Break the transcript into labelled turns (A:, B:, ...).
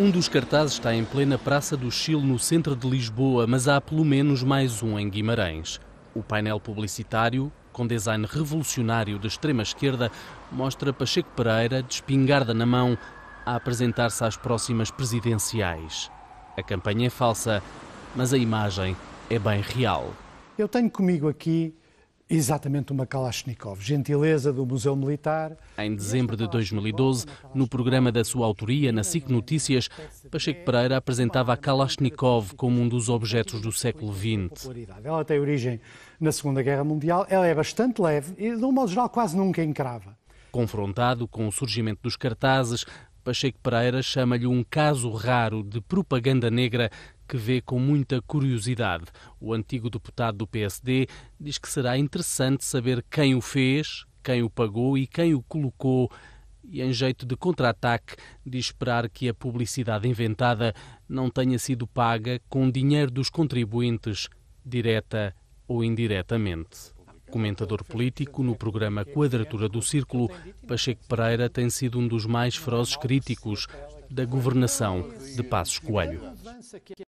A: Um dos cartazes está em plena Praça do Chile, no centro de Lisboa, mas há pelo menos mais um em Guimarães. O painel publicitário, com design revolucionário da extrema-esquerda, mostra Pacheco Pereira, de espingarda na mão, a apresentar-se às próximas presidenciais. A campanha é falsa, mas a imagem é bem real.
B: Eu tenho comigo aqui Exatamente uma Kalashnikov, gentileza do Museu Militar.
A: Em dezembro de 2012, no programa da sua autoria, na SIC Notícias, Pacheco Pereira apresentava a Kalashnikov como um dos objetos do século XX.
B: Ela tem origem na Segunda Guerra Mundial, ela é bastante leve e, de um modo geral, quase nunca encrava.
A: Confrontado com o surgimento dos cartazes, Pacheco Pereira chama-lhe um caso raro de propaganda negra que vê com muita curiosidade. O antigo deputado do PSD diz que será interessante saber quem o fez, quem o pagou e quem o colocou. E, em jeito de contra-ataque, de esperar que a publicidade inventada não tenha sido paga com dinheiro dos contribuintes, direta ou indiretamente. Comentador político no programa Quadratura do Círculo, Pacheco Pereira tem sido um dos mais ferozes críticos da governação de Passos Coelho.